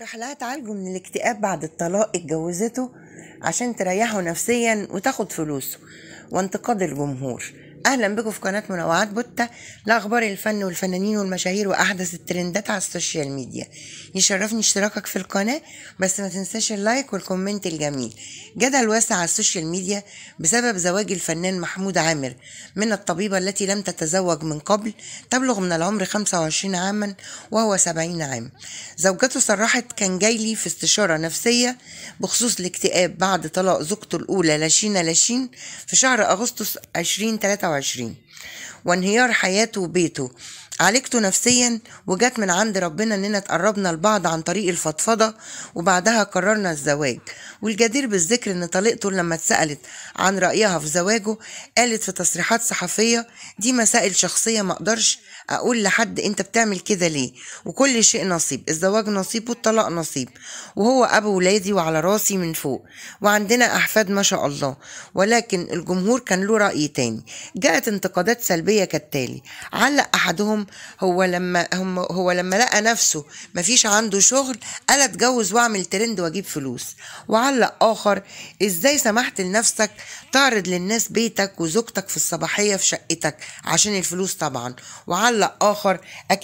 راح لها تعالجه من الاكتئاب بعد الطلاق اتجوزته عشان تريحه نفسيا وتاخد فلوسه وانتقاد الجمهور اهلا بكم في قناه منوعات بوتة لاخبار الفن والفنانين والمشاهير واحدث الترندات على السوشيال ميديا يشرفني اشتراكك في القناه بس ما تنساش اللايك والكومنت الجميل جدل واسع على السوشيال ميديا بسبب زواج الفنان محمود عامر من الطبيبه التي لم تتزوج من قبل تبلغ من العمر 25 عاما وهو 70 عام زوجته صرحت كان جاي لي في استشاره نفسيه بخصوص الاكتئاب بعد طلاق زوجته الاولى لاشينا لاشين في شهر اغسطس 2023 وعشرين وانهيار حياته وبيته عالجته نفسيا وجت من عند ربنا اننا تقربنا لبعض عن طريق الفضفضه وبعدها قررنا الزواج والجدير بالذكر ان طليقته لما اتسالت عن رايها في زواجه قالت في تصريحات صحفيه دي مسائل شخصيه ما اقدرش اقول لحد انت بتعمل كده ليه وكل شيء نصيب الزواج نصيب والطلاق نصيب وهو ابو ولادي وعلى راسي من فوق وعندنا احفاد ما شاء الله ولكن الجمهور كان له راي تاني جاءت انتقادات سلبيه كالتالي علق احدهم هو لما هم هو لما لقى نفسه مفيش عنده شغل قال اتجوز واعمل ترند واجيب فلوس وعلق اخر ازاي سمحت لنفسك تعرض للناس بيتك وزوجتك في الصباحيه في شقتك عشان الفلوس طبعا وعلق اخر أكيد